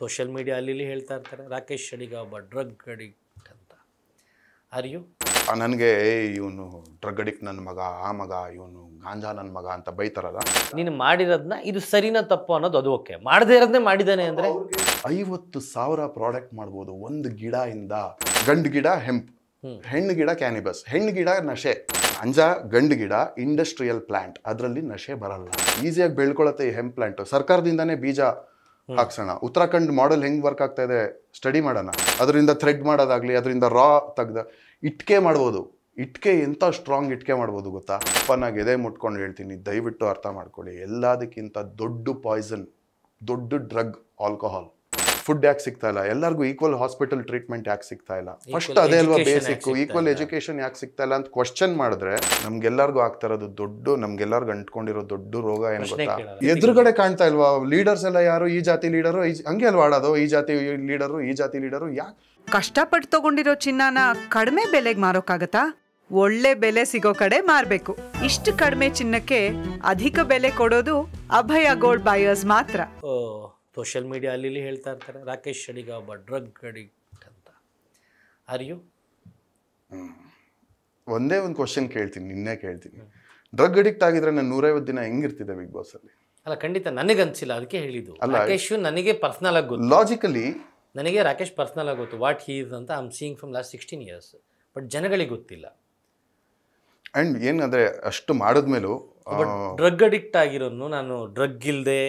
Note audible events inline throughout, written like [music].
social media ಅಲ್ಲಿ ಹೇಳ್ತಾ ಇರ್ತಾರೆ ರಾಕೇಶ್ ಅಡಿಗ ಒಬ್ಬ ಡ್ರಗ್ ಅಡಿಕ್ಟ್ ಅಂತ ಅರಿಯು ನನಗೆ ಇವನು ಡ್ರಗ್ ಅಡಿಕ್ ನನ್ನ ಮಗ ಆ ಮಗ ಇವನು ಗಾಂಜಾ ನನ್ನ ಮಗ ಅಂತ ಬೈತಾರಲ್ಲ ನೀನು ಮಾಡಿರೋದನ್ನ ಇದು ಸರಿನಾ ತಪ್ಪು ಅನ್ನೋದು ಅದು ಓಕೆ ಮಾಡದೇ ಇರೋದನ್ನೇ ಮಾಡಿದ್ದಾನೆ ಅಂದರೆ ಐವತ್ತು ಸಾವಿರ ಪ್ರಾಡಕ್ಟ್ ಮಾಡ್ಬೋದು ಒಂದು ಗಿಡದಿಂದ ಇಂದ ಗಂಡು ಗಿಡ ಹೆಂಪ್ ಹೆಣ್ಣು ಗಿಡ ಕ್ಯಾನಿಬಸ್ ಹೆಣ್ಣು ಗಿಡ ನಶೆ ಅಂಜಾ ಗಂಡು ಗಿಡ ಇಂಡಸ್ಟ್ರಿಯಲ್ ಪ್ಲಾಂಟ್ ಅದರಲ್ಲಿ ನಶೆ ಬರಲ್ಲ ಈಸಿಯಾಗಿ ಬೆಳ್ಕೊಳತ್ತೆ ಈ ಹೆಂಪ್ ಪ್ಲಾಂಟ್ ಸರ್ಕಾರದಿಂದಾನೇ ಬೀಜ ಹಾಕ್ಸೋಣ ಉತ್ತರಾಖಂಡ್ ಮಾಡೆಲ್ ಹೆಂಗ್ ವರ್ಕ್ ಆಗ್ತಾ ಇದೆ ಸ್ಟಡಿ ಮಾಡೋಣ ಅದರಿಂದ ಥ್ರೆಡ್ ಮಾಡೋದಾಗ್ಲಿ ಅದರಿಂದ ರಾ ತೆಗ್ದ ಇಟ್ಕೆ ಮಾಡ್ಬೋದು ಇಟ್ಕೆ ಎಂಥ ಸ್ಟ್ರಾಂಗ್ ಇಟ್ಕೆ ಮಾಡ್ಬೋದು ಗೊತ್ತಾ ಅಪ್ಪನಾಗ ಎದೆ ಮುಟ್ಕೊಂಡು ಹೇಳ್ತೀನಿ ದಯವಿಟ್ಟು ಅರ್ಥ ಮಾಡ್ಕೊಳ್ಳಿ ಎಲ್ಲದಕ್ಕಿಂತ ದೊಡ್ಡ ಪಾಯ್ಸನ್ ದೊಡ್ಡ ಡ್ರಗ್ ಆಲ್ಕೋಹಾಲ್ ಫುಡ್ ಯಾಕೆ ಸಿಗ್ತಾ ಇಲ್ಲ ಎಲ್ಲರಿಗೂ ಈಕ್ವಲ್ ಹಾಸ್ಪಿಟಲ್ ಟ್ರೀಟ್ಮೆಂಟ್ ಯಾಕೆ ಸಿಗ್ತಾ ಇಲ್ಲ ಫಸ್ಟ್ ಅದೇ ಅಲ್ವಾ ಬೇಸಿಕ್ ಈಕ್ವಲ್ ಎಜುಕೇಶನ್ ಯಾಕೆ ಸಿಗ್ತಾ ಇಲ್ಲ ಅಂತ ಕ್ವಶನ್ ಮಾಡಿದ್ರೆ ನಮ್ಗೆಲ್ಲರಿಗೂ ಆಗ್ತಾ ಇರೋದು ದೊಡ್ಡ ನಮ್ಗೆಲ್ಲರಿಗೂ ಅಂಟ್ಕೊಂಡಿರೋ ದೊಡ್ಡ ರೋಗ ಏನು ಗೊತ್ತಾ ಎದುರುಗಡೆ ಕಾಣ್ತಾ ಇಲ್ವಾ ಲೀಡರ್ಸ್ ಎಲ್ಲ ಯಾರು ಈ ಜಾತಿ ಲೀಡರು ಹಂಗೆ ಅಲ್ವಾ ಆಡೋದು ಈ ಜಾತಿ ಲೀಡರು ಈ ಜಾತಿ ಲೀಡರು ಯಾಕೆ ಕಷ್ಟಪಟ್ಟು ತಗೊಂಡಿರೋ ಚಿನ್ನನ ಕಡಿಮೆ ಬೆಲೆಗೆ ಮಾರೋಕ್ಕಾಗತ್ತಾ ಒಳ್ಳೆ ಬೆಲೆ ಸಿಗೋ ಕಡೆ ಮಾರಬೇಕು ಇಷ್ಟು ಕಡಿಮೆ ಚಿನ್ನಕ್ಕೆ ಅಧಿಕ ಬೆಲೆ ಕೊಡೋದು ಅಭಯ ಗೋಲ್ಡ್ ಬಾಯರ್ಸ್ ಮಾತ್ರ ಸೋಷಿಯಲ್ ಮೀಡಿಯಾ ಅಲ್ಲಿ ಹೇಳ್ತಾ ಇರ್ತಾರೆ ರಾಕೇಶ್ ಅಡಿಗ ಒಬ್ಬ ಡ್ರಗ್ ಅಡಿಕ್ಟ್ ಅಂತ ಆರ್ ಯು ಒಂದೇ ಒಂದು ಕ್ವಶನ್ ಕೇಳ್ತೀನಿ ನಿನ್ನೆ ಕೇಳ್ತೀನಿ ಡ್ರಗ್ ಅಡಿಕ್ಟ್ ಆಗಿದ್ರೆ ನಾನು ನೂರೈವತ್ತು ದಿನ ಹೆಂಗಿರ್ತಿದ್ದೆ ಬಿಗ್ ಬಾಸ್ ಅಲ್ಲಿ ಅಲ್ಲ ಖಂಡಿತ ನನಗೆ ಅನ್ಸಿಲ್ಲ ಅದಕ್ಕೆ ಹೇಳಿದ್ದು ರಾಕೇಶ್ ನನಗೆ ಪರ್ಸನಲ್ ಆಗಿ ಗೊತ್ತು ಲಾಜಿಕಲಿ ನನಗೆ ರಾಕೇಶ್ ಪರ್ಸನಲ್ ಆಗಿ ಗೊತ್ತು ವಾಟ್ ಹೀ ಇಸ್ ಅಂತ I am seeing from last sixteen years but ಜನಗಳಿಗೆ ಗೊತ್ತಿಲ್ಲ ಆ್ಯಂಡ್ ಏನಂದರೆ ಅಷ್ಟು ಮಾಡಿದ್ಮೇಲೂ ಡ್ರಗ್ ಅಡಿಕ್ಟ್ ಆಗಿರೋನು ನಾನು ಡ್ರಗ್ ಇಲ್ಲದೆ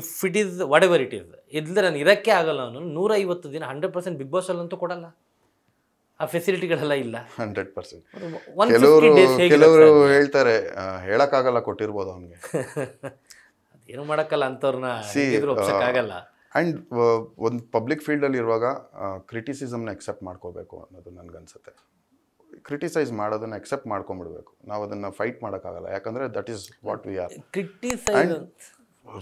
if it is whatever it is ಇದ್ರೆ ನಾನು ಇರೋಕ್ಕೆ ಆಗಲ್ಲ ಅವನು ನೂರೈವತ್ತು ದಿನ ಹಂಡ್ರೆಡ್ ಪರ್ಸೆಂಟ್ ಬಿಗ್ ಬಾಸ್ ಅಲ್ಲಂತೂ ಕೊಡಲ್ಲ ಆ ಫೆಸಿಲಿಟಿಗಳೆಲ್ಲ ಇಲ್ಲ ಹಂಡ್ರೆಡ್ ಪರ್ಸೆಂಟ್ ಕೆಲವರು ಕೆಲವರು ಹೇಳ್ತಾರೆ ಹೇಳಕ್ಕಾಗಲ್ಲ ಕೊಟ್ಟಿರ್ಬೋದು ಅವನಿಗೆ ಏನು [laughs] ಮಾಡೋಕ್ಕಲ್ಲ ಅಂಥವ್ರನ್ನ ಆಗಲ್ಲ ಆ್ಯಂಡ್ ಒಂದು ಪಬ್ಲಿಕ್ ಫೀಲ್ಡಲ್ಲಿ ಇರುವಾಗ ಕ್ರಿಟಿಸಿಸಮ್ನ ಎಕ್ಸೆಪ್ಟ್ ಮಾಡ್ಕೋಬೇಕು ಅನ್ನೋದು ನನಗನ್ಸುತ್ತೆ ಕ್ರಿಟಿಸೈಸ್ ಮಾಡೋದನ್ನ ಎಕ್ಸೆಪ್ಟ್ ಮಾಡ್ಕೊಂಡ್ಬಿಡ್ಬೇಕು ನಾವು ಅದನ್ನು ಫೈಟ್ ಮಾಡೋಕ್ಕಾಗಲ್ಲ ಯಾಕಂದರೆ that is what we are criticize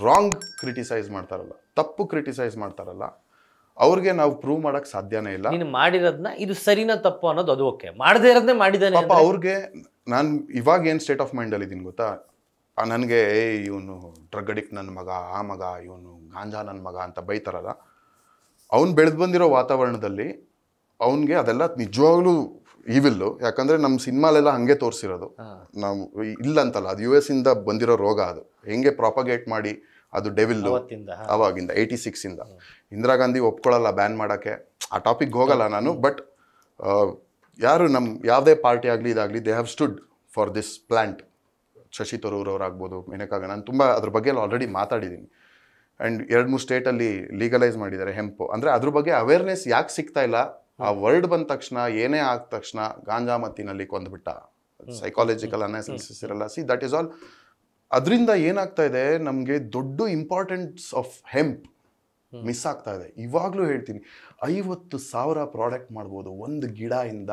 wrong criticize ಮಾಡ್ತಾರಲ್ಲ ತಪ್ಪು ಕ್ರಿಟಿಸೈಸ್ ಮಾಡ್ತಾರಲ್ಲ ಅವ್ರಿಗೆ ನಾವು ಪ್ರೂವ್ ಮಾಡಕ್ ಸಾಧ್ಯನೇ ಇಲ್ಲ ನೀನು ಮಾಡಿರೋದನ್ನ ಇದು ಸರಿನಾ ತಪ್ಪು ಅನ್ನೋದು ಅದು ಓಕೆ ಮಾಡದೇ ಇರೋದನ್ನೇ ಮಾಡಿದ್ದಾನೆ ಪಾಪ ಅವ್ರಿಗೆ ನಾನು ಇವಾಗ ಏನು ಸ್ಟೇಟ್ ಆಫ್ ಮೈಂಡಲ್ಲಿ ಇದ್ದೀನಿ ಗೊತ್ತಾ ನನಗೆ ಏಯ್ ಇವನು ಡ್ರಗ್ ಅಡಿಕ್ ನನ್ನ ಮಗ ಆ ಮಗ ಇವನು ಗಾಂಜಾ ನನ್ನ ಮಗ ಅಂತ ಬೈತಾರಲ್ಲ ಅವ್ನು ಬೆಳೆದು ಬಂದಿರೋ ವಾತಾವರಣದಲ್ಲಿ ಅವನಿಗೆ ಅದೆಲ್ಲ ನಿಜವಾಗ್ಲೂ ಇವಿಲ್ಲು ಯಾಕಂದರೆ ನಮ್ಮ ಸಿನಿಮಾಲೆಲ್ಲ ಹಂಗೆ ತೋರಿಸಿರೋದು ನಾವು ಇಲ್ಲಂತಲ್ಲ ಅದು ಯು ಎಸ್ ಇಂದ ಬಂದಿರೋ ರೋಗ ಅದು ಹೆಂಗೆ ಪ್ರಾಪಗೇಟ್ ಮಾಡಿ ಅದು ಡೆವಿಲ್ಲು ಅವಾಗಿಂದ ಏಯ್ಟಿ ಸಿಕ್ಸಿಂದ ಇಂದಿರಾ ಗಾಂಧಿ ಒಪ್ಕೊಳ್ಳಲ್ಲ ಬ್ಯಾನ್ ಮಾಡೋಕ್ಕೆ ಆ ಟಾಪಿಕ್ಗೆ ಹೋಗಲ್ಲ ನಾನು ಬಟ್ ಯಾರು ನಮ್ಮ ಯಾವುದೇ ಪಾರ್ಟಿ ಆಗಲಿ ಇದಾಗಲಿ they have stood for this plant Shashi Tharoor ಅವರಾಗ್ಬೋದು ಮೇನಕಾಗ ನಾನು ತುಂಬ ಅದ್ರ ಬಗ್ಗೆ ಎಲ್ಲ ಆಲ್ರೆಡಿ ಮಾತಾಡಿದ್ದೀನಿ ಆ್ಯಂಡ್ ಎರಡು ಮೂರು ಸ್ಟೇಟಲ್ಲಿ ಲೀಗಲೈಸ್ ಮಾಡಿದ್ದಾರೆ ಹೆಂಪು ಅಂದರೆ ಅದ್ರ ಬಗ್ಗೆ ಅವೇರ್ನೆಸ್ ಯಾಕೆ ಸಿಗ್ತಾ ಇಲ್ಲ ಆ ವರ್ಡ್ ಬಂದ ತಕ್ಷಣ ಏನೇ ಆದ ತಕ್ಷಣ ಗಾಂಜಾ ಮತ್ತಿನಲ್ಲಿ ಕೊಂದ್ಬಿಟ್ಟ ಸೈಕಾಲಜಿಕಲ್ ಅನಾಲಿಸಿಸ್ ಇರಲ್ಲ ಸಿ ದಟ್ ಈಸ್ ಆಲ್ ಅದರಿಂದ ಏನಾಗ್ತಾ ಇದೆ ನಮಗೆ ದೊಡ್ಡ ಇಂಪಾರ್ಟೆನ್ಸ್ ಆಫ್ ಹೆಂಪ್ ಮಿಸ್ ಆಗ್ತಾ ಇದೆ ಇವಾಗಲೂ ಹೇಳ್ತೀನಿ ಐವತ್ತು ಸಾವಿರ ಪ್ರಾಡಕ್ಟ್ ಮಾಡ್ಬೋದು ಒಂದು ಗಿಡ ಇಂದ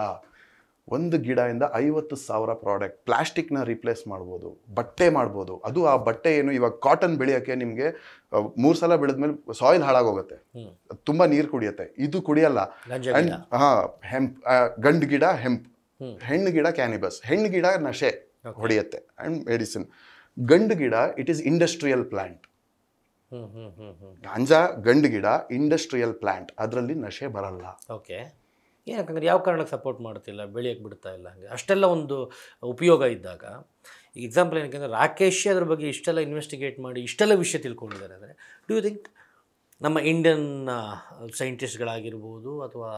ಒಂದು ಗಿಡದಿಂದ ಐವತ್ತು ಸಾವಿರ ಪ್ರಾಡಕ್ಟ್ ಪ್ಲಾಸ್ಟಿಕ್ನ ರಿಪ್ಲೇಸ್ ಮಾಡ್ಬೋದು ಬಟ್ಟೆ ಮಾಡ್ಬೋದು ಅದು ಆ ಬಟ್ಟೆ ಏನು ಇವಾಗ ಕಾಟನ್ ಬೆಳೆಯೋಕ್ಕೆ ನಿಮಗೆ ಮೂರು ಸಲ ಬೆಳೆದ್ಮೇಲೆ ಸಾಯಿಲ್ ಹಾಳಾಗೋಗುತ್ತೆ ತುಂಬ ನೀರು ಕುಡಿಯುತ್ತೆ ಇದು ಕುಡಿಯಲ್ಲ ಹಾಂ ಹೆಂಪ್ ಗಂಡು ಗಿಡ ಹೆಂಪ್ ಹೆಣ್ಣು ಗಿಡ ಕ್ಯಾನಿಬಸ್ ಹೆಣ್ಣು ಗಿಡ ನಶೆ ಹೊಡೆಯುತ್ತೆ ಆ್ಯಂಡ್ ಮೆಡಿಸಿನ್ ಗಂಡು ಗಿಡ it is industrial plant ganja ಗಂಡು ಗಿಡ ಇಂಡಸ್ಟ್ರಿಯಲ್ ಪ್ಲ್ಯಾಂಟ್ ಅದರಲ್ಲಿ ನಶೆ ಬರಲ್ಲ ಓಕೆ ಏನಕ್ಕಂದ್ರೆ ಯಾವ ಕಾರಣಕ್ಕೆ ಸಪೋರ್ಟ್ ಮಾಡ್ತಿಲ್ಲ ಬೆಳೆಯಕ್ಕೆ ಬಿಡ್ತಾ ಇಲ್ಲ ಹಂಗೆ ಅಷ್ಟೆಲ್ಲ ಒಂದು ಉಪಯೋಗ ಇದ್ದಾಗ ಎಕ್ಸಾಂಪಲ್ ಏನಕ್ಕೆ ರಾಕೇಶ್ ಅದ್ರ ಬಗ್ಗೆ ಇಷ್ಟೆಲ್ಲ ಇನ್ವೆಸ್ಟಿಗೇಟ್ ಮಾಡಿ ಇಷ್ಟೆಲ್ಲ ವಿಷಯ ತಿಳ್ಕೊಂಡಿದ್ದಾರೆ ಅಂದರೆ ಡು ಯು ಥಿಂಕ್ ನಮ್ಮ ಇಂಡಿಯನ್ ಸೈಂಟಿಸ್ಟ್ಗಳಾಗಿರ್ಬೋದು ಅಥವಾ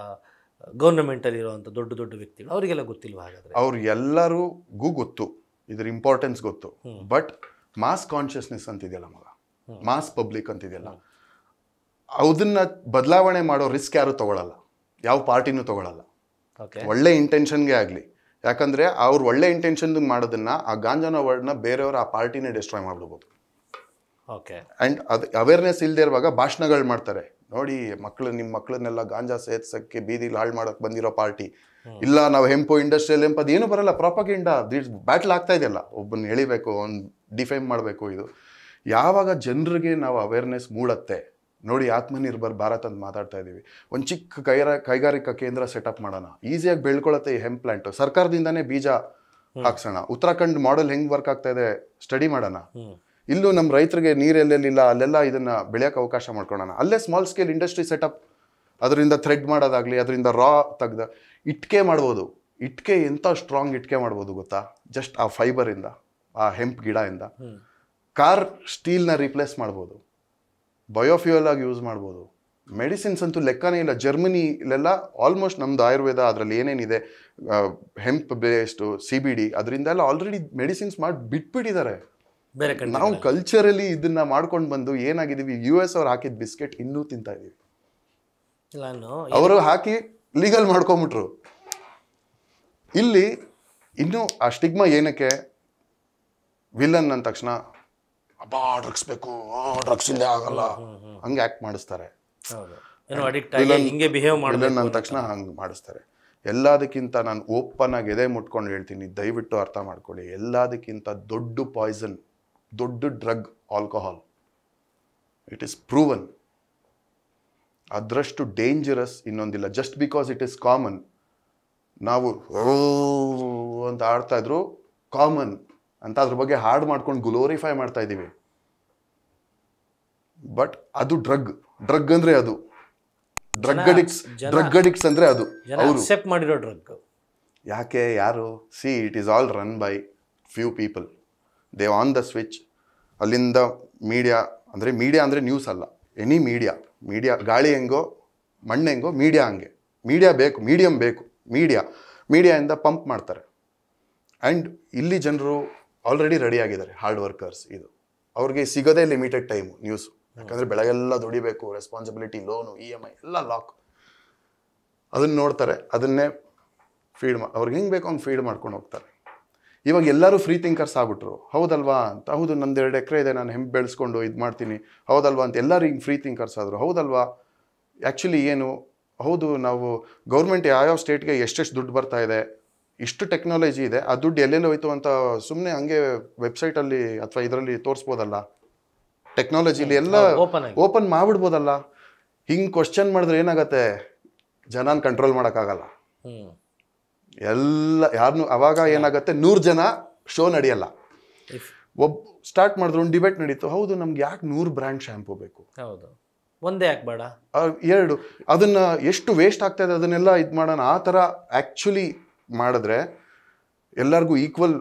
ಇರುವಂಥ ದೊಡ್ಡ ದೊಡ್ಡ ವ್ಯಕ್ತಿಗಳು ಅವರಿಗೆಲ್ಲ ಗೊತ್ತಿಲ್ಲ ಹಾಗಾದರೆ ಅವ್ರು ಎಲ್ಲರಿಗೂ ಗೊತ್ತು ಇದ್ರ ಇಂಪಾರ್ಟೆನ್ಸ್ ಗೊತ್ತು ಬಟ್ ಮಾಸ್ ಕಾನ್ಷಿಯಸ್ನೆಸ್ ಅಂತಿದೆಯಲ್ಲ ಮಗ ಮಾಸ್ ಪಬ್ಲಿಕ್ ಅಂತಿದೆಯಲ್ಲ ಅದನ್ನ ಬದಲಾವಣೆ ಮಾಡೋ ರಿಸ್ಕ್ ಯಾರು ತಗೊಳ್ಳಲ್ಲ ಯಾವ ಪಾರ್ಟಿನೂ ತೊಗೊಳಲ್ಲ ಒಳ್ಳೆ ಇಂಟೆನ್ಷನ್ಗೆ ಆಗಲಿ ಯಾಕಂದರೆ ಅವ್ರು ಒಳ್ಳೆ ಇಂಟೆನ್ಷನ್ ಮಾಡೋದನ್ನ ಆ ಗಾಂಜಾನ ವರ್ಡ್ನ ಬೇರೆಯವರು ಆ ಪಾರ್ಟಿನೇ ಡಿಸ್ಟ್ರಾಯ್ ಮಾಡ್ಬಿಡ್ಬೋದು ಓಕೆ ಆ್ಯಂಡ್ ಅದು ಅವೇರ್ನೆಸ್ ಇಲ್ಲದೆ ಇರುವಾಗ ಭಾಷಣಗಳು ಮಾಡ್ತಾರೆ ನೋಡಿ ಮಕ್ಕಳು ನಿಮ್ಮ ಮಕ್ಕಳನ್ನೆಲ್ಲ ಗಾಂಜಾ ಸೇರ್ಸೋಕ್ಕೆ ಬೀದಿಲಿ ಹಾಳು ಮಾಡೋಕ್ಕೆ ಬಂದಿರೋ ಪಾರ್ಟಿ ಇಲ್ಲ ನಾವು ಹೆಂಪು ಇಂಡಸ್ಟ್ರಿಯಲ್ ಹೆಂಪು ಅದು ಏನು ಬರಲ್ಲ ಪ್ರಾಪಗೆಂಡ ಬ್ಯಾಟ್ಲ್ ಆಗ್ತಾ ಇದೆಯಲ್ಲ ಒಬ್ಬನ ಎಳಿಬೇಕು ಒಂದು ಡಿಫೈಮ್ ಮಾಡಬೇಕು ಇದು ಯಾವಾಗ ಜನರಿಗೆ ನಾವು ಅವೇರ್ನೆಸ್ ಮೂಡತ್ತೆ ನೋಡಿ ಆತ್ಮನಿರ್ಭರ್ ಭಾರತ್ ಅಂತ ಮಾತಾಡ್ತಾ ಇದ್ದೀವಿ ಒಂದು ಚಿಕ್ಕ ಕೈರ ಕೈಗಾರಿಕಾ ಕೇಂದ್ರ ಸೆಟಪ್ ಮಾಡೋಣ ಈಸಿಯಾಗಿ ಬೆಳ್ಕೊಳತ್ತೆ ಈ ಹೆಂಪ್ ಪ್ಲಾಂಟ್ ಸರ್ಕಾರದಿಂದಾನೇ ಬೀಜ ಹಾಕ್ಸೋಣ ಉತ್ತರಾಖಂಡ್ ಮಾಡೆಲ್ ಹೆಂಗ್ ವರ್ಕ್ ಆಗ್ತಾ ಇದೆ ಸ್ಟಡಿ ಮಾಡೋಣ ಇಲ್ಲೂ ನಮ್ಮ ರೈತರಿಗೆ ಎಲ್ಲೆಲ್ಲಿಲ್ಲ ಅಲ್ಲೆಲ್ಲ ಇದನ್ನ ಬೆಳೆಯೋಕೆ ಅವಕಾಶ ಮಾಡ್ಕೊಳ್ಳೋಣ ಅಲ್ಲೇ ಸ್ಮಾಲ್ ಸ್ಕೇಲ್ ಇಂಡಸ್ಟ್ರಿ ಸೆಟಪ್ ಅದರಿಂದ ಥ್ರೆಡ್ ಮಾಡೋದಾಗ್ಲಿ ಅದರಿಂದ ರಾ ತೆಗ್ದ ಇಟ್ಕೆ ಮಾಡ್ಬೋದು ಇಟ್ಕೆ ಎಂಥ ಸ್ಟ್ರಾಂಗ್ ಇಟ್ಕೆ ಮಾಡ್ಬೋದು ಗೊತ್ತಾ ಜಸ್ಟ್ ಆ ಫೈಬರಿಂದ ಆ ಹೆಂಪ್ ಗಿಡ ಇಂದ ಕಾರ್ ಸ್ಟೀಲ್ನ ರಿಪ್ಲೇಸ್ ಮಾಡ್ಬೋದು ಬಯೋಫ್ಯೂಯಲ್ ಆಗಿ ಯೂಸ್ ಮಾಡ್ಬೋದು ಮೆಡಿಸಿನ್ಸ್ ಅಂತೂ ಲೆಕ್ಕನೇ ಇಲ್ಲ ಜರ್ಮನಿ ಆಲ್ಮೋಸ್ಟ್ ನಮ್ದು ಆಯುರ್ವೇದ ಅದರಲ್ಲಿ ಏನೇನಿದೆ hemp based C B D ಅದರಿಂದ ಆಲ್ರೆಡಿ ಮೆಡಿಸಿನ್ಸ್ ಮಾಡಿ ಬಿಟ್ಬಿಟ್ಟಿದ್ದಾರೆ ಬೇರೆ ಕಡೆ ನಾವು ಕಲ್ಚರಲ್ಲಿ ಇದನ್ನ ಮಾಡ್ಕೊಂಡು ಬಂದು ಏನಾಗಿದ್ದೀವಿ ಯು ಎಸ್ ಅವ್ರು ಹಾಕಿದ ಬಿಸ್ಕೆಟ್ ಇನ್ನೂ ತಿಂತಾ ಇದೀವಿ ಅವರು ಹಾಕಿ ಲೀಗಲ್ ಮಾಡ್ಕೊಂಬಿಟ್ರು ಇಲ್ಲಿ ಇನ್ನೂ ಆ ಸ್ಟಿಗ್ಮಾ ಏನಕ್ಕೆ ವಿಲನ್ ಅಂದ ತಕ್ಷಣ ಅಬ್ಬಾ ಡ್ರಗ್ಸ್ಬೇಕು ಡ್ರಗ್ಸ್ ಇಲ್ಲೇ ಆಗಲ್ಲ ಹಂಗೆ ಆ್ಯಕ್ಟ್ ಮಾಡಿಸ್ತಾರೆ ಬಿಹೇವ್ ಮಾಡಿಲ್ಲ ಅಂದ ತಕ್ಷಣ ಹಂಗೆ ಮಾಡಿಸ್ತಾರೆ ಎಲ್ಲದಕ್ಕಿಂತ ನಾನು ಓಪನ್ ಆಗಿ ಎದೆ ಮುಟ್ಕೊಂಡು ಹೇಳ್ತೀನಿ ದಯವಿಟ್ಟು ಅರ್ಥ ಮಾಡ್ಕೊಳ್ಳಿ ಎಲ್ಲದಕ್ಕಿಂತ ದೊಡ್ಡ ಪಾಯ್ಸನ್ ದೊಡ್ಡ drug alcohol it is proven ಅದರಷ್ಟು ಡೇಂಜರಸ್ ಇನ್ನೊಂದಿಲ್ಲ just because it is common ನಾವು ಅಂತ ಆಡ್ತಾ ಇದ್ರು ಕಾಮನ್ ಅಂತ ಅದ್ರ ಬಗ್ಗೆ ಹಾರ್ಡ್ ಮಾಡ್ಕೊಂಡು ಗ್ಲೋರಿಫೈ ಮಾಡ್ತಾ ಇದ್ದೀವಿ ಬಟ್ ಅದು ಡ್ರಗ್ ಡ್ರಗ್ ಅಂದರೆ ಅದು ಡ್ರಗ್ ಅಡಿಕ್ಟ್ಸ್ ಡ್ರಗ್ ಅಡಿಕ್ಟ್ಸ್ ಅಂದರೆ ಅದು ಮಾಡಿರೋ ಡ್ರಗ್ ಯಾಕೆ ಯಾರು see it is all run by few people they on the switch ಅಲ್ಲಿಂದ ಮೀಡಿಯಾ ಅಂದರೆ ಮೀಡಿಯಾ ಅಂದರೆ ನ್ಯೂಸ್ ಅಲ್ಲ ಎನಿ ಮೀಡಿಯಾ ಮೀಡಿಯಾ ಗಾಳಿ ಹೆಂಗೋ ಮಣ್ಣು ಹೆಂಗೋ ಮೀಡಿಯಾ ಹಂಗೆ ಮೀಡಿಯಾ ಬೇಕು ಮೀಡಿಯಮ್ ಬೇಕು ಮೀಡಿಯಾ ಮೀಡಿಯಾಯಿಂದ ಪಂಪ್ ಮಾಡ್ತಾರೆ ಆ್ಯಂಡ್ ಇಲ್ಲಿ ಜನರು ಆಲ್ರೆಡಿ ರೆಡಿ ಆಗಿದ್ದಾರೆ ಹಾರ್ಡ್ ವರ್ಕರ್ಸ್ ಇದು ಅವ್ರಿಗೆ ಸಿಗೋದೇ ಲಿಮಿಟೆಡ್ ಟೈಮು ನ್ಯೂಸ್ ಯಾಕಂದರೆ ಬೆಳಗ್ಗೆಲ್ಲ ದುಡಿಬೇಕು responsibility loan E M I ಎಲ್ಲ ಲಾಕ್ ಅದನ್ನು ನೋಡ್ತಾರೆ ಅದನ್ನೇ ಫೀಡ್ ಮಾ ಅವ್ರಿಗೆ ಹೆಂಗೆ ಬೇಕು ಹಂಗೆ ಫೀಡ್ ಮಾಡ್ಕೊಂಡು ಹೋಗ್ತಾರೆ ಇವಾಗ ಎಲ್ಲರೂ ಫ್ರೀ ಥಿಂಕರ್ಸ್ ಆಗ್ಬಿಟ್ರು ಹೌದಲ್ವಾ ಅಂತ ಹೌದು ನಂದು ಎರಡು ಎಕರೆ ಇದೆ ನಾನು ಹೆಂಪು ಬೆಳೆಸ್ಕೊಂಡು ಇದು ಮಾಡ್ತೀನಿ ಹೌದಲ್ವಾ ಅಂತ ಎಲ್ಲರೂ ಹಿಂಗೆ ಫ್ರೀ ಥಿಂಕರ್ಸ್ ಆದರು ಹೌದಲ್ವಾ ಆ್ಯಕ್ಚುಲಿ ಏನು ಹೌದು ನಾವು ಗೌರ್ಮೆಂಟ್ ಯಾವ್ಯಾವ ಸ್ಟೇಟ್ಗೆ ಎಷ್ಟೆಷ್ಟು ದುಡ್ಡು ಬರ್ತಾ ಇದೆ ಇಷ್ಟು ಟೆಕ್ನಾಲಜಿ ಇದೆ ಆ ದುಡ್ಡು ಎಲ್ಲೆಲ್ಲಿ ಹೋಯ್ತು ಅಂತ ಸುಮ್ಮನೆ ಹಂಗೆ ವೆಬ್ಸೈಟಲ್ಲಿ ಅಥವಾ ಇದರಲ್ಲಿ ತೋರಿಸ್ಬೋದಲ್ಲ ಟೆಕ್ನಾಲಜಿಲಿ ಎಲ್ಲ ಓಪನ್ ಮಾಡಿಬಿಡ್ಬೋದಲ್ಲ ಹಿಂಗೆ ಕ್ವಶನ್ ಮಾಡಿದ್ರೆ ಏನಾಗತ್ತೆ ಜನನ ಕಂಟ್ರೋಲ್ ಮಾಡೋಕ್ಕಾಗಲ್ಲ ಎಲ್ಲ ಯಾರು ಅವಾಗ ಏನಾಗುತ್ತೆ ನೂರು ಜನ ಶೋ ನಡೆಯಲ್ಲ ಒಬ್ ಸ್ಟಾರ್ಟ್ ಮಾಡಿದ್ರು ಒಂದು ಡಿಬೇಟ್ ನಡೀತು ಹೌದು ನಮ್ಗೆ ಯಾಕೆ ನೂರು ಬ್ರ್ಯಾಂಡ್ ಶ್ಯಾಂಪು ಬೇಕು ಹೌದು ಒಂದೇ ಬೇಡ ಎರಡು ಅದನ್ನ ಎಷ್ಟು ವೇಸ್ಟ್ ಆಗ್ತಾ ಇದೆ ಅದನ್ನೆಲ್ಲ ಇದು ಮಾಡೋಣ ಆ ಥರ ಆ್ಯಕ್ಚುಲಿ ಮಾಡಿದ್ರೆ ಎಲ್ಲರಿಗೂ ಈಕ್ವಲ್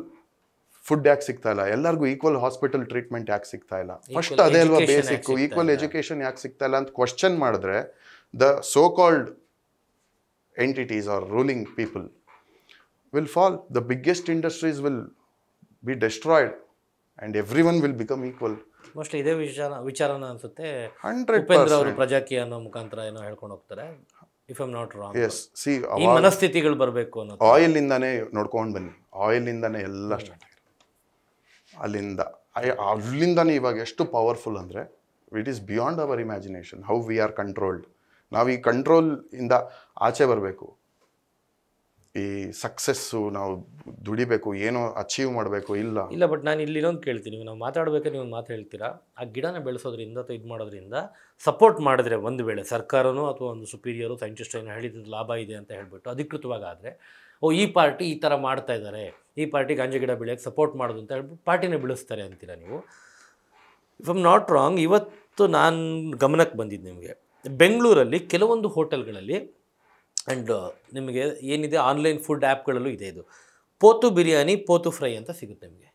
ಫುಡ್ ಯಾಕೆ ಸಿಗ್ತಾ ಇಲ್ಲ ಎಲ್ಲರಿಗೂ ಈಕ್ವಲ್ ಹಾಸ್ಪಿಟಲ್ ಟ್ರೀಟ್ಮೆಂಟ್ ಯಾಕೆ ಸಿಗ್ತಾ ಇಲ್ಲ ಫಸ್ಟ್ ಅದೇ ಅಲ್ವಾ ಬೇಸಿಕ್ ಈಕ್ವಲ್ ಎಜುಕೇಶನ್ ಯಾಕೆ ಸಿಗ್ತಾ ಇಲ್ಲ ಅಂತ ಕ್ವಶನ್ ಮಾಡಿದ್ರೆ the so called entities are ruling people will fall the biggest industries will be destroyed and everyone will become equal mostly ಇದೇ ವಿಚಾರ ವಿಚಾರನ ಅನ್ಸುತ್ತೆ ಹಂಡ್ರೆಡ್ ಪ್ರಜಾಕಿ ಅನ್ನೋ ಮುಖಾಂತರ ಏನೋ ಹೇಳ್ಕೊಂಡು ಹೋಗ್ತಾರೆ if I'm not wrong yes see ಮನಸ್ಥಿತಿಗಳು ಬರಬೇಕು ಅನ್ನೋದು ಇಂದನೇ ನೋಡ್ಕೊಂಡು ಬನ್ನಿ ಆಯಿಲ್ ಇಂದನೇ ಎಲ್ಲ ಸ್ಟಾರ್ಟ್ ಆಗಿರೋದು ಅಲ್ಲಿಂದ ಅಲ್ಲಿಂದನೇ ಇವಾಗ ಎಷ್ಟು ಪವರ್ಫುಲ್ ಅಂದರೆ it is beyond our imagination how we are controlled ನಾವು ಈ ಕಂಟ್ರೋಲ್ ಇಂದ ಆಚೆ ಬರಬೇಕು ಈ ಸಕ್ಸಸ್ಸು ನಾವು ದುಡಿಬೇಕು ಏನೋ ಅಚೀವ್ ಮಾಡಬೇಕು ಇಲ್ಲ ಇಲ್ಲ ಬಟ್ ನಾನು ಇಲ್ಲಿ ಇನ್ನೊಂದು ಕೇಳ್ತೀನಿ ನಾವು ಮಾತಾಡಬೇಕಾದ್ರೆ ನೀವು ಮಾತು ಹೇಳ್ತೀರಾ ಆ ಗಿಡನ ಬೆಳೆಸೋದ್ರಿಂದ ಅಥವಾ ಇದು ಮಾಡೋದ್ರಿಂದ ಸಪೋರ್ಟ್ ಮಾಡಿದ್ರೆ ಒಂದು ವೇಳೆ ಸರ್ಕಾರನೋ ಅಥವಾ ಒಂದು ಸುಪೀರಿಯರು ಸೈಂಟಿಸ್ಟ್ ಏನೋ ಹೇಳಿದ ಲಾಭ ಇದೆ ಅಂತ ಹೇಳಿಬಿಟ್ಟು ಅಧಿಕೃತವಾಗಿ ಆದರೆ ಓ ಈ ಪಾರ್ಟಿ ಈ ಥರ ಮಾಡ್ತಾ ಇದ್ದಾರೆ ಈ ಪಾರ್ಟಿ ಗಾಂಜೆ ಗಿಡ ಬೆಳೆಯೋಕ್ಕೆ ಸಪೋರ್ಟ್ ಮಾಡೋದು ಅಂತ ಹೇಳ್ಬಿಟ್ಟು ಪಾರ್ಟಿನೇ ಬೆಳೆಸ್ತಾರೆ ಅಂತೀರಾ ನೀವು ಇಫ್ ಎಮ್ ನಾಟ್ ರಾಂಗ್ ಇವತ್ತು ನಾನು ಗಮನಕ್ಕೆ ಬಂದಿದ್ದು ನಿಮಗೆ ಬೆಂಗಳೂರಲ್ಲಿ ಕೆಲವೊಂದು ಹೋಟೆಲ್ಗಳಲ್ಲಿ ಆ್ಯಂಡ್ uh, ನಿಮಗೆ ಏನಿದೆ ಆನ್ಲೈನ್ ಫುಡ್ ಆ್ಯಪ್ಗಳಲ್ಲೂ ಇದೆ ಇದು ಪೋತು ಬಿರಿಯಾನಿ ಪೋತು ಫ್ರೈ ಅಂತ ಸಿಗುತ್ತೆ ನಿಮಗೆ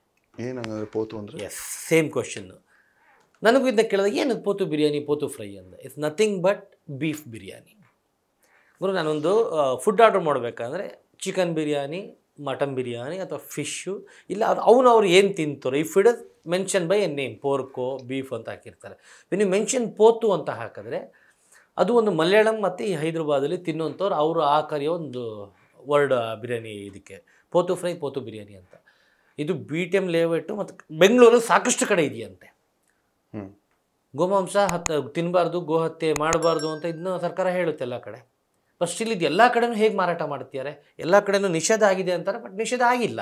ಏನಂದರೆ ಪೋತು ಅಂದರೆ ಎಸ್ ಸೇಮ್ ಕ್ವಶನ್ನು ನನಗೂ ಇದನ್ನ ಕೇಳಿದಾಗ ಏನು ಪೋತು ಬಿರಿಯಾನಿ ಪೋತು ಫ್ರೈ ಅಂತ it's nothing but beef biryani ಗುರು ನಾನೊಂದು ಫುಡ್ ಆರ್ಡರ್ ಮಾಡಬೇಕಂದ್ರೆ ಚಿಕನ್ ಬಿರಿಯಾನಿ ಮಟನ್ ಬಿರಿಯಾನಿ ಅಥವಾ ಫಿಶ್ಶು ಇಲ್ಲ ಅದು ಅವನು ಅವ್ರು ಏನು ತಿಂತಾರೋ if it mention by a name ಪೋರ್ಕೋ ಬೀಫ್ ಅಂತ ಹಾಕಿರ್ತಾರೆ ನೀವು ಮೆನ್ಷನ್ ಪೋತು ಅಂತ ಹಾಕಿದ್ರೆ ಅದು ಒಂದು ಮಲಯಾಳಂ ಮತ್ತು ಈ ಹೈದ್ರಾಬಾದಲ್ಲಿ ತಿನ್ನುವಂಥವ್ರು ಅವರು ಆ ಕರೆಯೋ ಒಂದು ವರ್ಡ್ ಬಿರಿಯಾನಿ ಇದಕ್ಕೆ ಪೋತು ಫ್ರೈ ಪೋತು ಬಿರಿಯಾನಿ ಅಂತ ಇದು ಬಿ ಟಿ ಎಮ್ ಲೇಔಟು ಮತ್ತು ಬೆಂಗಳೂರಲ್ಲಿ ಸಾಕಷ್ಟು ಕಡೆ ಇದೆಯಂತೆ ಗೋಮಾಂಸ ಹತ್ತ ತಿನ್ನಬಾರ್ದು ಗೋಹತ್ಯೆ ಮಾಡಬಾರ್ದು ಅಂತ ಇದನ್ನ ಸರ್ಕಾರ ಹೇಳುತ್ತೆ ಎಲ್ಲ ಕಡೆ ಫಸ್ಟ್ ಇಲ್ಲಿ ಇದು ಎಲ್ಲ ಕಡೆನೂ ಹೇಗೆ ಮಾರಾಟ ಮಾಡ್ತಿದ್ದಾರೆ ಎಲ್ಲ ಕಡೆನೂ ನಿಷೇಧ ಆಗಿದೆ ಅಂತಾರೆ ಬಟ್ ನಿಷೇಧ ಆಗಿಲ್ಲ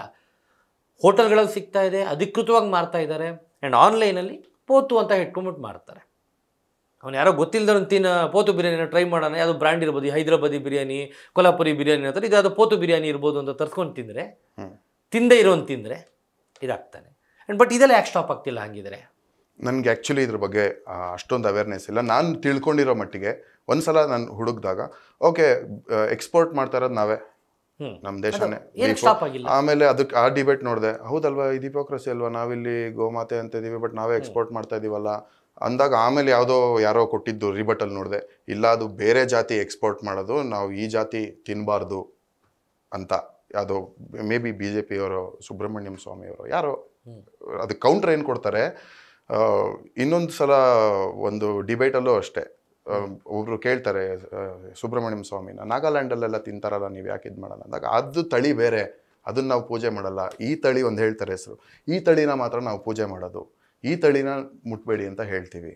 ಹೋಟೆಲ್ಗಳಲ್ಲಿ ಸಿಗ್ತಾ ಇದೆ ಅಧಿಕೃತವಾಗಿ ಮಾರ್ತಾ ಇದ್ದಾರೆ ಆ್ಯಂಡ್ ಆನ್ಲೈನಲ್ಲಿ ಪೋತು ಅಂತ ಇಟ್ಕೊಂಬಿಟ್ಟು ಮಾಡ್ತಾರೆ ಅವ್ನು ಯಾರೋ ಗೊತ್ತಿಲ್ಲದವ್ನು ತಿನ್ನ ಪೋತು ಬಿರಿಯಾನಿನ ಟ್ರೈ ಮಾಡೋಣ ಯಾವುದೋ ಬ್ರ್ಯಾಂಡ್ ಇರ್ಬೋದು ಹೈದರಾಬಾದಿ ಬಿರಿಯಾನಿ ಕೊಲ್ಲಾಪುರಿ ಬಿರಿಯಾನಿ ಅಂತಾರೆ ಇದು ಪೋತು ಬಿರಿಯಾನಿ ಇರ್ಬೋದು ಅಂತ ತರ್ಸ್ಕೊಂಡು ತಿಂದರೆ ತಿಂದೇ ಇರೋನು ತಿಂದರೆ ಇದಾಗ್ತಾನೆ ಆ್ಯಂಡ್ ಬಟ್ ಇದೆಲ್ಲ ಯಾಕೆ ಸ್ಟಾಪ್ ಆಗ್ತಿಲ್ಲ ಹಾಗಿದ್ರೆ ನನಗೆ ಆ್ಯಕ್ಚುಲಿ ಇದ್ರ ಬಗ್ಗೆ ಅಷ್ಟೊಂದು ಅವೇರ್ನೆಸ್ ಇಲ್ಲ ನಾನು ತಿಳ್ಕೊಂಡಿರೋ ಮಟ್ಟಿಗೆ ಒಂದು ಸಲ ನಾನು ಹುಡುಕಿದಾಗ ಓಕೆ ಎಕ್ಸ್ಪೋರ್ಟ್ ಮಾಡ್ತಾ ಇರೋದು ನಾವೇ ನಮ್ಮ ದೇಶನೇ ಆಮೇಲೆ ಅದಕ್ಕೆ ಆ ಡಿಬೇಟ್ ನೋಡಿದೆ ಹೌದಲ್ವಾ ಇದು ಹಿಪೋಕ್ರಸಿ ಅಲ್ವಾ ನಾವಿಲ್ಲಿ ಗೋಮಾತೆ ಅಂತ ಇದ್ದೀವಿ ಬಟ್ ನಾವೇ ಎಕ್ಸ್ಪೋರ್ಟ್ ಮಾಡ್ತಾ ಇದೀವಲ್ಲ ಅಂದಾಗ ಆಮೇಲೆ ಯಾವುದೋ ಯಾರೋ ಕೊಟ್ಟಿದ್ದು ರಿಬಟಲ್ ನೋಡಿದೆ ಇಲ್ಲ ಅದು ಬೇರೆ ಜಾತಿ ಎಕ್ಸ್ಪೋರ್ಟ್ ಮಾಡೋದು ನಾವು ಈ ಜಾತಿ ತಿನ್ನಬಾರ್ದು ಅಂತ ಅದು ಮೇ ಬಿ ಬಿ ಜೆ ಪಿಯವರು ಸುಬ್ರಹ್ಮಣ್ಯಂ ಸ್ವಾಮಿಯವರು ಯಾರೋ ಅದು ಕೌಂಟ್ರ್ ಏನು ಕೊಡ್ತಾರೆ ಇನ್ನೊಂದು ಸಲ ಒಂದು ಡಿಬೇಟಲ್ಲೂ ಅಷ್ಟೇ ಒಬ್ಬರು ಕೇಳ್ತಾರೆ ಸುಬ್ರಹ್ಮಣ್ಯಂ ಸ್ವಾಮಿನ ನಾಗಾಲ್ಯಾಂಡಲ್ಲೆಲ್ಲ ತಿಂತಾರಲ್ಲ ನೀವು ಯಾಕೆ ಇದು ಮಾಡಲ್ಲ ಅಂದಾಗ ಅದು ತಳಿ ಬೇರೆ ಅದನ್ನು ನಾವು ಪೂಜೆ ಮಾಡಲ್ಲ ಈ ತಳಿ ಒಂದು ಹೇಳ್ತಾರೆ ಹೆಸರು ಈ ತಳಿನ ಮಾತ್ರ ನಾವು ಪೂಜೆ ಮಾಡೋದು ಈ ತಳಿನ ಮುಟ್ಬೇಡಿ ಅಂತ ಹೇಳ್ತೀವಿ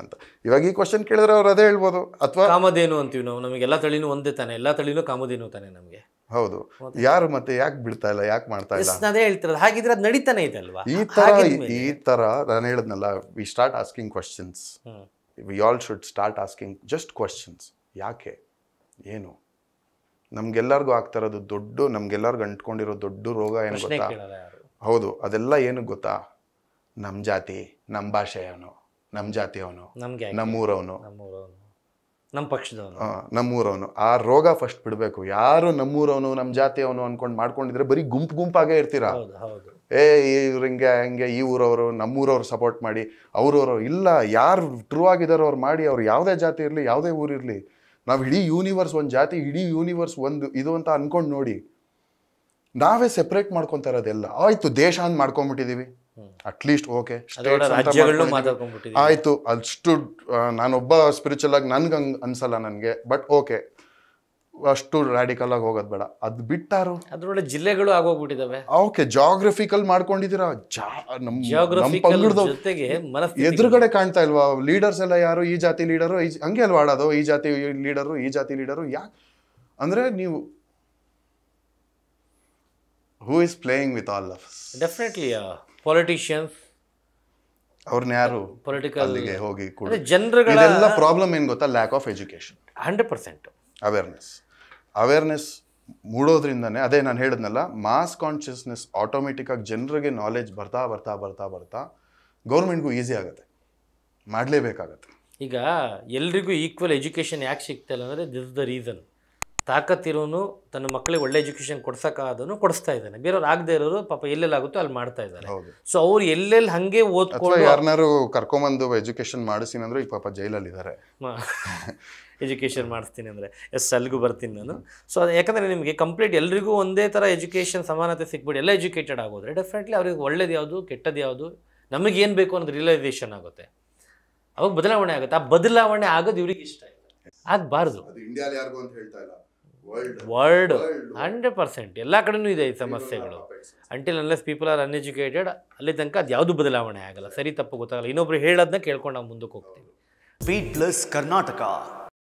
ಅಂತ ಇವಾಗ ಈ ಕ್ವಶನ್ ಕೇಳಿದ್ರೆ ಅವ್ರು ಅದೇ ಹೇಳ್ಬೋದು ಅಥವಾ ಕಾಮಧೇನು ಅಂತೀವಿ ನಾವು ನಮಗೆ ಎಲ್ಲಾ ತಳಿನೂ ಒಂದೇ ತಾನೆ ಎಲ್ಲ ತಳಿನೂ ಕಾಮಧೇನು ತಾನೆ ನಮಗೆ ಹೌದು ಯಾರು ಮತ್ತೆ ಯಾಕೆ ಬಿಡ್ತಾ ಇಲ್ಲ ಯಾಕೆ ಮಾಡ್ತಾ ಇಲ್ಲ ಅದೇ ಹೇಳ್ತಿರೋದು ಹಾಗಿದ್ರೆ ಅದು ನಡೀತಾನೆ ಇದೆ ಅಲ್ವಾ ಈ ತರ ಈ ತರ ನಾನು ಹೇಳಿದ್ನಲ್ಲ we start asking questions we all should start asking just questions ಯಾಕೆ ಏನು ನಮ್ಗೆಲ್ಲರಿಗೂ ಆಗ್ತಾ ಇರೋದು ದೊಡ್ಡ ನಮ್ಗೆಲ್ಲರಿಗೂ ಅಂಟ್ಕೊಂಡಿರೋ ದೊಡ್ಡ ರೋಗ ಏನು ಗೊತ್ತಾ ಹೌದು ಅದೆಲ್ಲ ಏನು ಗೊತ್ತಾ ನಮ್ಮ ಜಾತಿ ನಮ್ಮ ಭಾಷೆ ಅವನು ನಮ್ಮ ಜಾತಿಯವನು ನಮ್ಮೂರವನು ನಮ್ಮ ಪಕ್ಷದವನು ನಮ್ಮೂರವನು ಆ ರೋಗ ಫಸ್ಟ್ ಬಿಡಬೇಕು ಯಾರು ನಮ್ಮೂರವನು ನಮ್ಮ ಜಾತಿಯವನು ಅನ್ಕೊಂಡು ಮಾಡ್ಕೊಂಡಿದ್ರೆ ಬರೀ ಗುಂಪು ಗುಂಪಾಗೇ ಇರ್ತೀರಾ ಏ ಇವ್ರು ಹಿಂಗೆ ಹಿಂಗೆ ಈ ಊರವರು ನಮ್ಮೂರವ್ರು ಸಪೋರ್ಟ್ ಮಾಡಿ ಅವ್ರವರು ಇಲ್ಲ ಯಾರು ಟ್ರೂ ಆಗಿದಾರೋ ಅವ್ರು ಮಾಡಿ ಅವ್ರು ಯಾವುದೇ ಜಾತಿ ಇರಲಿ ಯಾವುದೇ ಊರಿರಲಿ ನಾವು ಇಡೀ ಯೂನಿವರ್ಸ್ ಒಂದು ಜಾತಿ ಇಡೀ ಯೂನಿವರ್ಸ್ ಒಂದು ಇದು ಅಂತ ಅನ್ಕೊಂಡು ನೋಡಿ ನಾವೇ ಸೆಪರೇಟ್ ಮಾಡ್ಕೊತಾ ಇರೋದೆಲ್ಲ ಆಯ್ತು ದೇಶ ಅಂತ ಮಾಡ್ಕೊಂಡ್ಬಿಟ್ಟಿದೀವಿ ಅಟ್ಲೀಸ್ಟ್ ಓಕೆ ಆಯ್ತು ಅಷ್ಟು ನಾನೊಬ್ಬ ಸ್ಪಿರಿಚುವಲ್ ಆಗಿ ನನ್ಗೆ ಹಂಗ್ ಅನ್ಸಲ್ಲ ನನಗೆ ಬಟ್ ಓಕೆ ಅಷ್ಟು ರಾಡಿಕಲ್ ಆಗಿ ಹೋಗೋದ್ ಬೇಡ ಅದ್ ಬಿಟ್ಟಾರು ಅದರೊಳಗೆ ಜಿಲ್ಲೆಗಳು ಆಗೋಗ್ಬಿಟ್ಟಿದಾವೆ ಓಕೆ ಜಾಗ್ರಫಿಕಲ್ ಮಾಡ್ಕೊಂಡಿದ್ದೀರಾ ಜೊತೆಗೆ ಎದುರುಗಡೆ ಕಾಣ್ತಾ ಇಲ್ವಾ ಲೀಡರ್ಸ್ ಎಲ್ಲ ಯಾರು ಈ ಜಾತಿ ಲೀಡರು ಹಂಗೆ ಅಲ್ವಾ ಈ ಜಾತಿ ಲೀಡರು ಈ ಜಾತಿ ಲೀಡರು ಯಾಕೆ ಅಂದ್ರೆ ನೀವು who is playing with all of definitely politicians ಅವ್ರನ್ನ ಯಾರು ಪೊಲಿಟಿಕಲ್ ಹೋಗಿ ಜನರುಗಳ ಪ್ರಾಬ್ಲಮ್ ಏನು ಗೊತ್ತಾ lack of education hundred percent awareness awareness ಮೂಡೋದ್ರಿಂದನೇ ಅದೇ ನಾನು ಹೇಳಿದ್ನಲ್ಲ ಮಾಸ್ ಕಾನ್ಷಿಯಸ್ನೆಸ್ ಆಟೋಮೆಟಿಕ್ಕಾಗಿ ಜನರಿಗೆ ನಾಲೆಜ್ ಬರ್ತಾ ಬರ್ತಾ ಬರ್ತಾ ಬರ್ತಾ ಗೌರ್ಮೆಂಟ್ಗೂ ಈಸಿ ಆಗುತ್ತೆ ಮಾಡಲೇಬೇಕಾಗತ್ತೆ ಈಗ ಎಲ್ರಿಗೂ ಈಕ್ವಲ್ ಎಜುಕೇಷನ್ ಯಾಕೆ ಸಿಗ್ತಾ ಅಂದರೆ ದಿಸ್ ದ ರೀಸನ್ ತಾಕತ್ತಿರೋನು ತನ್ನ ಮಕ್ಕಳಿಗೆ ಒಳ್ಳೆ ಎಜುಕೇಷನ್ ಕೊಡ್ಸೋಕ್ಕಾದನು ಕೊಡಿಸ್ತಾ ಇದ್ದಾನೆ ಬೇರೆಯವ್ರು ಆಗದೆ ಇರೋರು ಪಾಪ ಎಲ್ಲೆಲ್ಲಾಗುತ್ತೋ ಅಲ್ಲಿ ಮಾಡ್ತಾ ಇದ್ದಾರೆ ಸೊ ಅವ್ರು ಎಲ್ಲೆಲ್ಲಿ ಹಂಗೆ ಓದ್ಕೊಂಡು ಯಾರನ್ನಾರು ಕರ್ಕೊಂಬಂದು ಎಜುಕೇಷನ್ ಮಾಡಿಸ್ತೀನಿ ಅಂದ್ರೆ ಈಗ ಪಾಪ ಜೈಲಲ್ಲಿ ಇದ್ದಾರೆ ಎಜುಕೇಷನ್ ಮಾಡಿಸ್ತೀನಿ ಅಂದರೆ ಎಸ್ ಅಲ್ಲಿಗೂ ಬರ್ತೀನಿ ನಾನು ಸೊ ಅದು ಯಾಕಂದರೆ ನಿಮಗೆ ಕಂಪ್ಲೀಟ್ ಎಲ್ರಿಗೂ ಒಂದೇ ಥರ ಎಜುಕೇಷನ್ ಸಮಾನತೆ ಸಿಕ್ಬಿಟ್ಟು ಎಲ್ಲ ಎಜುಕೇಟೆಡ್ ಆಗೋದ್ರೆ ಡೆಫಿನೆಟ್ಲಿ ಅವ್ರಿಗೆ ಒಳ್ಳೇದು ಯಾವುದು ಕೆಟ್ಟದ್ದು ಯಾವುದು ನಮಗೇನು ಬೇಕು ಅನ್ನೋದು ರಿಯಲೈಸೇಷನ್ ಆಗುತ್ತೆ ಅವಾಗ ಬದಲಾವಣೆ ಆಗುತ್ತೆ ಆ ಬದಲಾವಣೆ ಆಗೋದು ಇವ್ರಿಗೆ ಇಷ್ಟ ಆಗಬಾರ್ದು ಇಂಡಿಯಾಲಿ ಯಾರಿಗೂ ಅಂತ ಹೇಳ್ತಾ ಇಲ್ಲ ವರ್ಲ್ಡ್ ಹಂಡ್ರೆಡ್ ಪರ್ಸೆಂಟ್ ಎಲ್ಲ ಕಡೆನೂ ಇದೆ ಈ ಸಮಸ್ಯೆಗಳು until unless people are uneducated ಅಲ್ಲಿ ತನಕ ಅದು ಯಾವುದು ಬದಲಾವಣೆ ಆಗಲ್ಲ ಸರಿ ತಪ್ಪು ಗೊತ್ತಾಗಲ್ಲ ಇನ್ನೊಬ್ರು ಹೇಳೋದನ್ನ ಕೇಳ್ಕೊಂಡು ನಾವು ಮುಂದಕ್ಕೆ ಹೋಗ್ತೀವಿ ಬಿ ಪ್ಲಸ್ ಕರ್ನಾಟಕ